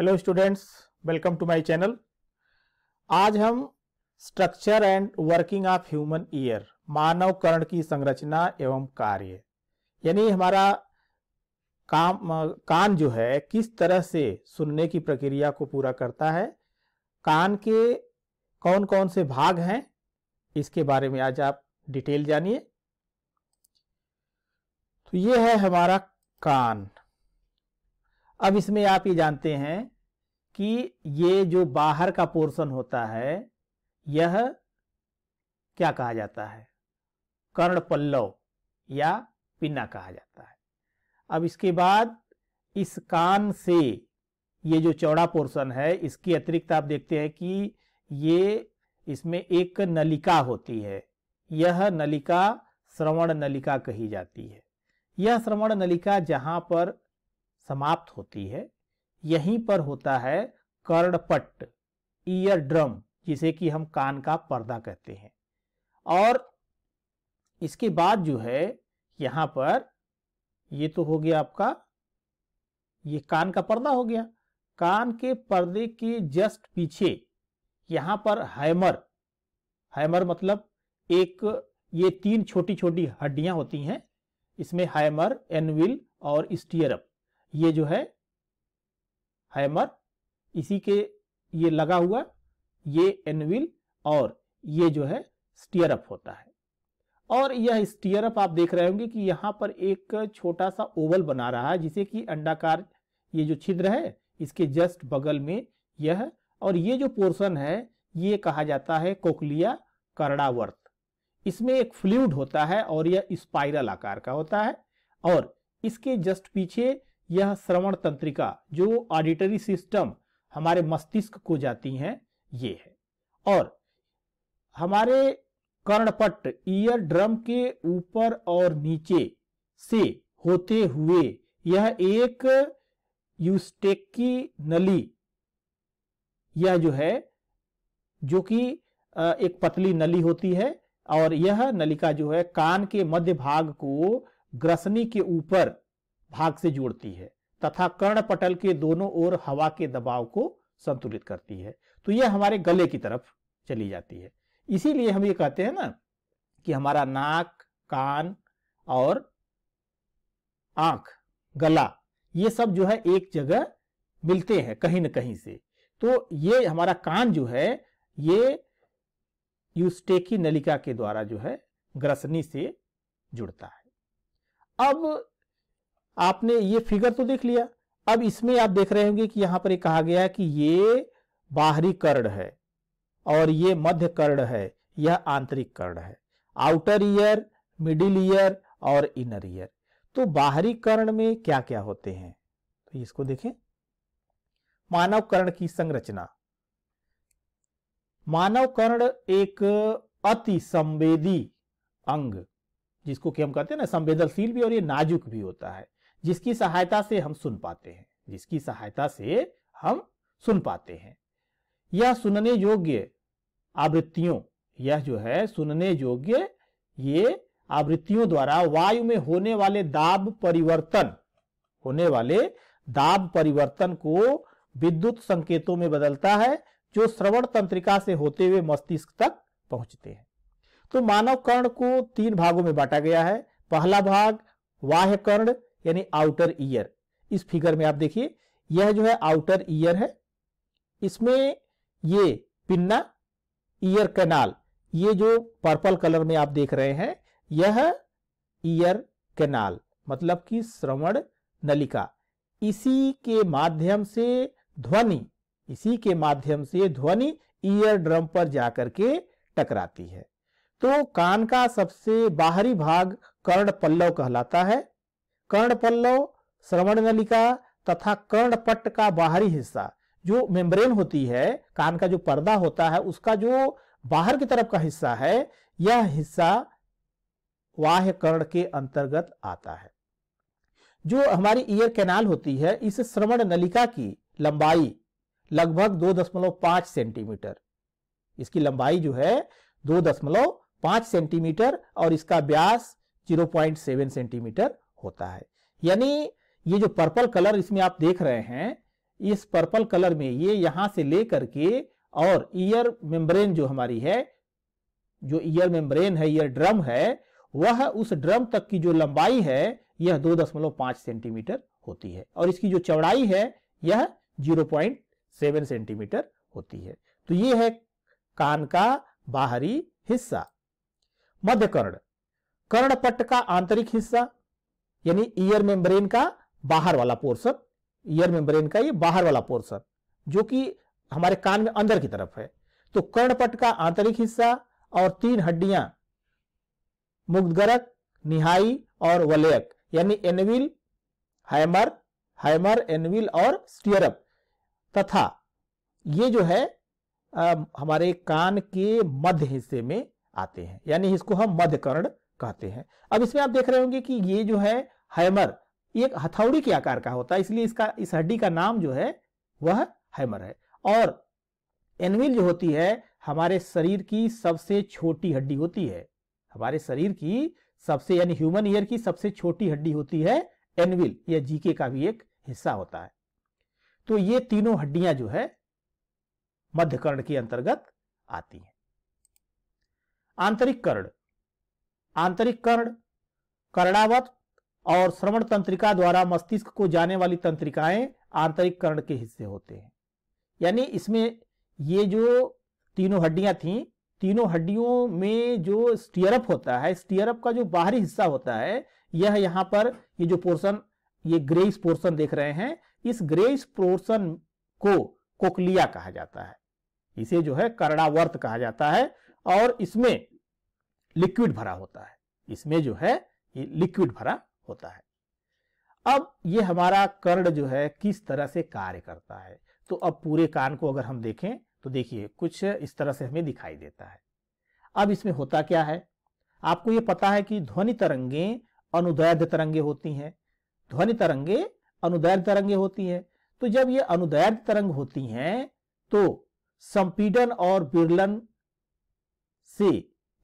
hello students welcome to my channel आज हम structure and working of human ear मानव करण की संरचना एवं कार्य यानी हमारा काम कान जो है किस तरह से सुनने की प्रक्रिया को पूरा करता है कान के कौन कौन से भाग हैं इसके बारे में आज आप डिटेल जानिए तो ये है हमारा कान अब इसमें आप ये जानते हैं कि ये जो बाहर का पोर्शन होता है यह क्या कहा जाता है कर्ण पल्लव या पिन्ना कहा जाता है अब इसके बाद इस कान से ये जो चौड़ा पोर्शन है इसके अतिरिक्त आप देखते हैं कि ये इसमें एक नलिका होती है यह नलिका श्रवण नलिका कही जाती है यह श्रवण नलिका जहां पर समाप्त होती है यहीं पर होता है कर्णपट्ट ईयर ड्रम जिसे कि हम कान का पर्दा कहते हैं और इसके बाद जो है यहां पर ये तो हो गया आपका ये कान का पर्दा हो गया कान के पर्दे के जस्ट पीछे यहां पर हैमर हैमर मतलब एक ये तीन छोटी छोटी हड्डियां होती हैं इसमें हैमर एनविल और स्टीयरअप ये जो है हैमर इसी के ये लगा हुआ ये एनविल और ये जो है स्टीयर अप होता है और यह स्टीयर अप आप देख रहे होंगे कि यहां पर एक छोटा सा ओवल बना रहा है जिसे कि अंडाकार ये जो छिद्र है इसके जस्ट बगल में यह और ये जो पोर्शन है ये कहा जाता है कोकलिया कर्णावर्त इसमें एक फ्लूड होता है और यह स्पाइरल आकार का होता है और इसके जस्ट पीछे यह श्रवण तंत्रिका जो ऑडिटरी सिस्टम हमारे मस्तिष्क को जाती हैं ये है और हमारे कर्णपट ईयर ड्रम के ऊपर और नीचे से होते हुए यह एक यूस्टेक की नली यह जो है जो कि एक पतली नली होती है और यह नलिका जो है कान के मध्य भाग को ग्रसनी के ऊपर भाग से जोड़ती है तथा कर्ण पटल के दोनों ओर हवा के दबाव को संतुलित करती है तो यह हमारे गले की तरफ चली जाती है इसीलिए हम ये कहते हैं ना कि हमारा नाक कान और आंख गला ये सब जो है एक जगह मिलते हैं कहीं ना कहीं से तो ये हमारा कान जो है ये यूस्टेकी नलिका के द्वारा जो है ग्रसनी से जुड़ता है अब आपने ये फिगर तो देख लिया अब इसमें आप देख रहे होंगे कि यहां पर कहा गया कि ये बाहरी कर्ण है और ये मध्य कर्ण है यह आंतरिक कर्ण है आउटर ईयर मिडिल ईयर और इनर ईयर तो बाहरी कर्ण में क्या क्या होते हैं तो इसको देखें मानव कर्ण की संरचना मानव कर्ण एक अति संवेदी अंग जिसको कि हम कहते हैं ना संवेदनशील भी और ये नाजुक भी होता है जिसकी सहायता से हम सुन पाते हैं जिसकी सहायता से हम सुन पाते हैं यह सुनने योग्य आवृत्तियों यह जो है सुनने योग्य ये आवृत्तियों द्वारा वायु में होने वाले दाब परिवर्तन होने वाले दाब परिवर्तन को विद्युत संकेतों में बदलता है जो श्रवण तंत्रिका से होते हुए मस्तिष्क तक पहुंचते हैं तो मानव कर्ण को तीन भागों में बांटा गया है पहला भाग वाह्य कर्ण यानी आउटर ईयर इस फिगर में आप देखिए यह जो है आउटर ईयर है इसमें ये पिन्ना ईयर कैनाल ये जो पर्पल कलर में आप देख रहे हैं यह ईयर कैनाल मतलब कि श्रवण नलिका इसी के माध्यम से ध्वनि इसी के माध्यम से ध्वनि ईयर ड्रम पर जाकर के टकराती है तो कान का सबसे बाहरी भाग कर्ण पल्लव कहलाता है कर्ण पल्लव श्रवण नलिका तथा कर्णपट्ट का बाहरी हिस्सा जो मेम्ब्रेन होती है कान का जो पर्दा होता है उसका जो बाहर की तरफ का हिस्सा है यह हिस्सा वाह्य कर्ण के अंतर्गत आता है जो हमारी ईयर कैनाल होती है इस श्रवण नलिका की लंबाई लगभग 2.5 सेंटीमीटर इसकी लंबाई जो है 2.5 सेंटीमीटर और इसका व्यास 0.7 सेंटीमीटर होता है यानी ये जो पर्पल कलर इसमें आप देख रहे हैं इस पर्पल कलर में ये यहां से लेकर के और ईयर मेम्ब्रेन जो हमारी है जो ईयर मेम्ब्रेन है ईयर ड्रम है वह उस ड्रम तक की जो लंबाई है यह दो दशमलव पांच सेंटीमीटर होती है और इसकी जो चौड़ाई है यह जीरो पॉइंट सेवन सेंटीमीटर होती है तो ये है कान का बाहरी हिस्सा मध्य कर्ण कर्णपट्ट का आंतरिक हिस्सा यानी ईयर मेम्ब्रेन का बाहर वाला पोर्सन ईयर मेम्ब्रेन का ये बाहर वाला पोर्सन जो कि हमारे कान में अंदर की तरफ है तो कर्णपट का आंतरिक हिस्सा और तीन हड्डियां मुग्धगरक निहाई और वलयक यानी एनविल हैमर हैमर एनविल और स्टीयरअप तथा ये जो है आ, हमारे कान के मध्य हिस्से में आते हैं यानी इसको हम मध्य कर्ण कहते हैं अब इसमें आप देख रहे होंगे कि ये जो है हैमर ये एक हथौड़ी के आकार का होता है इसलिए इसका इस हड्डी का नाम जो है वह हैमर है और एनविल जो होती है हमारे शरीर की सबसे छोटी हड्डी होती है हमारे शरीर की सबसे यानी ह्यूमन ईयर की सबसे छोटी हड्डी होती है एनविल या जीके का भी एक हिस्सा होता है तो ये तीनों हड्डियां जो है मध्यकर्ण के अंतर्गत आती हैं आंतरिक कर्ण आंतरिक कर्ण कर्णावत और श्रवण तंत्रिका द्वारा मस्तिष्क को जाने वाली तंत्रिकाएं आंतरिक कर्ण के हिस्से होते हैं यानी इसमें ये जो तीनों हड्डियां थी तीनों हड्डियों में जो स्टीयरअप होता है स्टीयरअप का जो बाहरी हिस्सा होता है यह यहाँ पर ये जो पोर्शन ये ग्रेस पोर्शन देख रहे हैं इस ग्रेस पोर्शन को कोकलिया कहा जाता है इसे जो है करणावर्त कहा जाता है और इसमें लिक्विड भरा होता है इसमें जो है लिक्विड भरा होता है अब ये हमारा कर्ण जो है किस तरह से कार्य करता है तो अब पूरे कान को अगर हम देखें तो देखिए कुछ इस तरह से हमें दिखाई देता है अब इसमें होता क्या है आपको यह पता है कि ध्वनि तरंगे अनुदैर्ध्य तरंगे होती हैं ध्वनि तरंगे अनुदैर्ध्य तरंगे होती हैं तो जब ये अनुदैर्ध्य तरंग होती हैं तो संपीडन और बिरलन से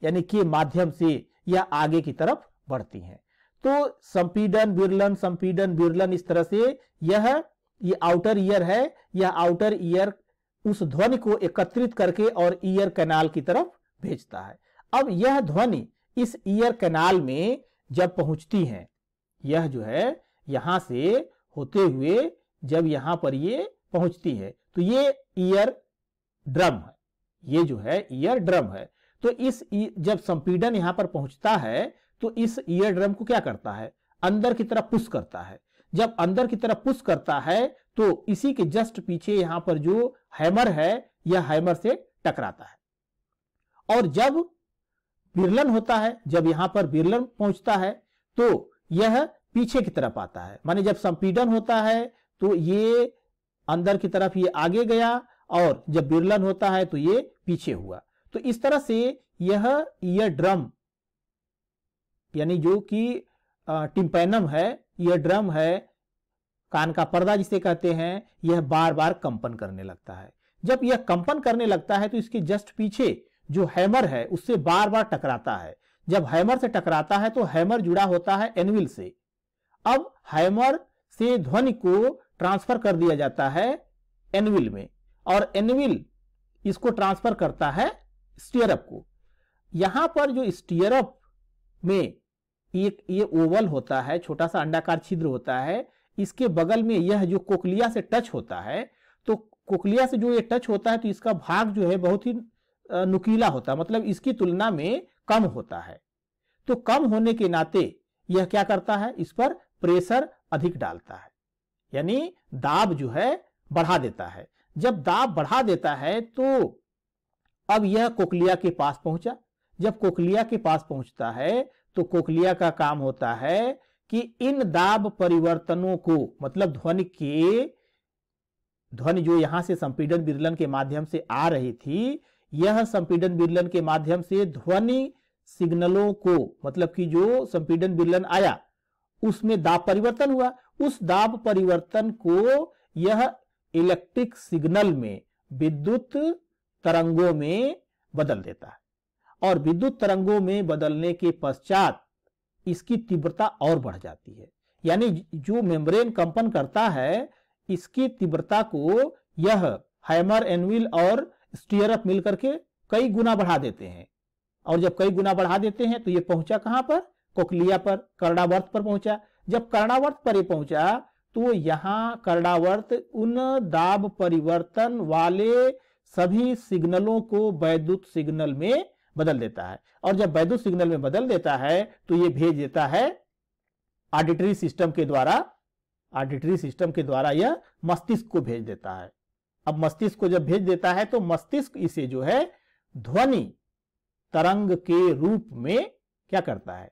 यानी के माध्यम से यह आगे की तरफ बढ़ती हैं तो संपीडन विरलन संपीडन विरलन इस तरह से यह ये आउटर ईयर है यह आउटर ईयर उस ध्वनि को एकत्रित करके और ईयर कैनाल की तरफ भेजता है अब यह ध्वनि इस ईयर कैनाल में जब पहुंचती है यह जो है यहां से होते हुए जब यहां पर ये पहुंचती है तो ये ईयर ड्रम है ये जो है ईयर ड्रम है तो इस e, जब संपीडन यहां पर पहुंचता है तो इस ईयर ड्रम को क्या करता है अंदर की तरफ पुश करता है जब अंदर की तरफ पुश करता है तो इसी के जस्ट पीछे यहां पर जो हैमर है यह हैमर से टकराता है और जब बिरलन होता है जब यहां पर बिरलन पहुंचता है तो यह पीछे की तरफ आता है माने जब संपीडन होता है तो ये अंदर की तरफ ये आगे गया और जब बिरलन होता है तो ये पीछे हुआ तो इस तरह से यह ईयर ड्रम यानी जो कि टिम्पैनम है यह ड्रम है कान का पर्दा जिसे कहते हैं यह बार बार कंपन करने लगता है जब यह कंपन करने लगता है तो इसके जस्ट पीछे जो हैमर है उससे बार बार टकराता है जब हैमर से टकराता है तो हैमर जुड़ा होता है एनविल से अब हैमर से ध्वनि को ट्रांसफर कर दिया जाता है एनविल में और एनविल इसको ट्रांसफर करता है स्टीयरअप को यहां पर जो स्टीयरअप में एक ये ओवल होता है छोटा सा अंडाकार छिद्र होता है इसके बगल में यह जो कोकलिया से टच होता है तो कोकलिया से जो ये टच होता है तो इसका भाग जो है बहुत ही नुकीला होता है मतलब इसकी तुलना में कम होता है तो कम होने के नाते यह क्या करता है इस पर प्रेशर अधिक डालता है यानी दाब जो है बढ़ा देता है जब दाब बढ़ा देता है तो अब यह कोकलिया के पास पहुंचा जब कोकलिया के पास पहुंचता है तो कोकलिया का काम होता है कि इन दाब परिवर्तनों को मतलब ध्वनि के ध्वनि जो यहां से संपीडन विरलन के माध्यम से आ रही थी यह संपीडन विरलन के माध्यम से ध्वनि सिग्नलों को मतलब कि जो संपीडन विरलन आया उसमें दाब परिवर्तन हुआ उस दाब परिवर्तन को यह इलेक्ट्रिक सिग्नल में विद्युत तरंगों में बदल देता है और विद्युत तरंगों में बदलने के पश्चात इसकी तीव्रता और बढ़ जाती है यानी जो मेम्ब्रेन कंपन करता है इसकी तीव्रता को यह हैमर एनविल और स्टीयरअप मिलकर के कई गुना बढ़ा देते हैं और जब कई गुना बढ़ा देते हैं तो यह पहुंचा कहां पर कोकलिया पर कर्णावर्त पर पहुंचा जब कर्णावर्त पर यह पहुंचा तो यहां कर्णावर्त उन दाब परिवर्तन वाले सभी सिग्नलों को वैद्युत सिग्नल में बदल देता है और जब वैद्यु सिग्नल में बदल देता है तो ये भेज देता है ऑडिटरी सिस्टम के द्वारा ऑडिटरी सिस्टम के द्वारा यह मस्तिष्क को भेज देता है अब मस्तिष्क को जब भेज देता है तो मस्तिष्क इसे जो है ध्वनि तरंग के रूप में क्या करता है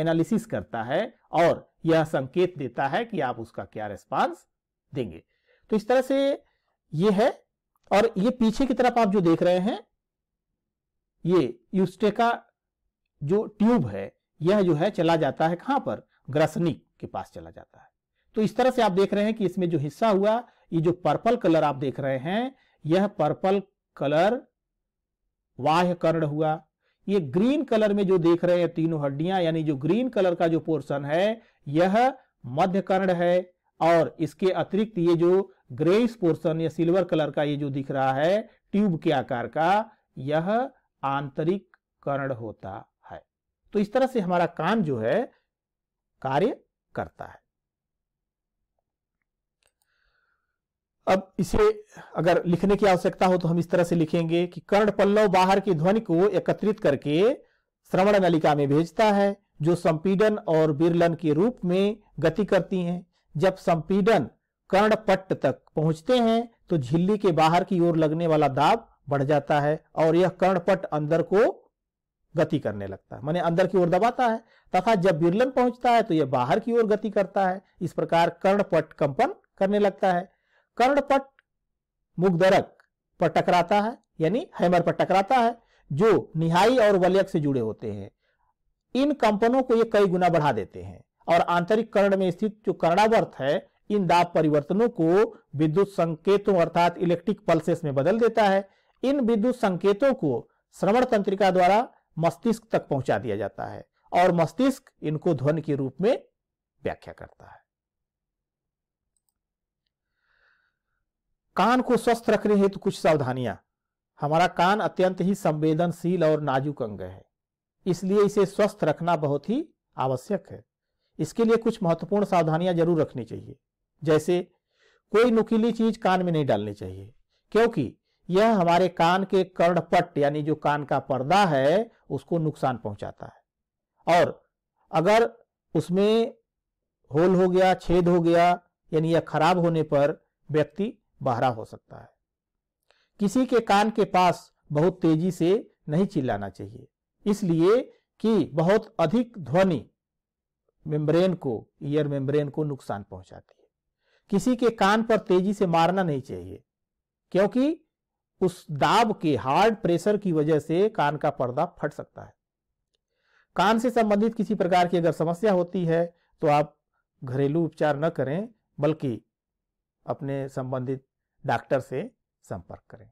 एनालिसिस करता है और यह संकेत देता है कि आप उसका क्या रिस्पांस देंगे तो इस तरह से यह है और ये पीछे की तरफ आप जो देख रहे हैं ये यूस्टेका जो ट्यूब है यह जो है चला जाता है कहां पर ग्रसनिक के पास चला जाता है तो इस तरह से आप देख रहे हैं कि इसमें जो हिस्सा हुआ ये जो पर्पल कलर आप देख रहे हैं यह पर्पल कलर वाह कर्ण हुआ ये ग्रीन कलर में जो देख रहे हैं तीनों हड्डियां यानी जो ग्रीन कलर का जो पोर्शन है यह मध्य कर्ण है और इसके अतिरिक्त ये जो ग्रेस पोर्शन या सिल्वर कलर का ये जो दिख रहा है ट्यूब के आकार का यह आंतरिक करण होता है तो इस तरह से हमारा काम जो है कार्य करता है अब इसे अगर लिखने की आवश्यकता हो तो हम इस तरह से लिखेंगे कि कर्ण पल्लव बाहर की ध्वनि को एकत्रित करके श्रवण नलिका में भेजता है जो संपीडन और बिरलन के रूप में गति करती हैं जब संपीडन कर्णपट्ट तक पहुंचते हैं तो झिल्ली के बाहर की ओर लगने वाला दाब बढ़ जाता है और यह कर्णपट अंदर को गति करने लगता है माने अंदर की ओर दबाता है तथा जब विरलन पहुंचता है तो यह बाहर की ओर गति करता है इस प्रकार कर्णपट कंपन करने लगता है कर्णपट मुखदरक पर टकराता है यानी हैमर पर टकराता है जो निहाई और वलयक से जुड़े होते हैं इन कंपनों को ये कई गुना बढ़ा देते हैं और आंतरिक कर्ण में स्थित जो कर्णावर्त है इन दाब परिवर्तनों को विद्युत संकेतों अर्थात इलेक्ट्रिक पल्सेस में बदल देता है इन विद्युत संकेतों को श्रवण तंत्रिका द्वारा मस्तिष्क तक पहुंचा दिया जाता है और मस्तिष्क इनको ध्वनि के रूप में व्याख्या करता है कान को स्वस्थ रखने हेतु कुछ सावधानियां हमारा कान अत्यंत ही संवेदनशील और नाजुक अंग है इसलिए इसे स्वस्थ रखना बहुत ही आवश्यक है इसके लिए कुछ महत्वपूर्ण सावधानियां जरूर रखनी चाहिए जैसे कोई नुकीली चीज कान में नहीं डालनी चाहिए क्योंकि यह हमारे कान के कर्णपट यानी जो कान का पर्दा है उसको नुकसान पहुंचाता है और अगर उसमें होल हो गया छेद हो गया यानी यह खराब होने पर व्यक्ति बहरा हो सकता है किसी के कान के पास बहुत तेजी से नहीं चिल्लाना चाहिए इसलिए कि बहुत अधिक ध्वनि मेम्ब्रेन को ईयर मेम्ब्रेन को नुकसान पहुंचाती है किसी के कान पर तेजी से मारना नहीं चाहिए क्योंकि उस दाब के हार्ड प्रेशर की वजह से कान का पर्दा फट सकता है कान से संबंधित किसी प्रकार की अगर समस्या होती है तो आप घरेलू उपचार न करें बल्कि अपने संबंधित डॉक्टर से संपर्क करें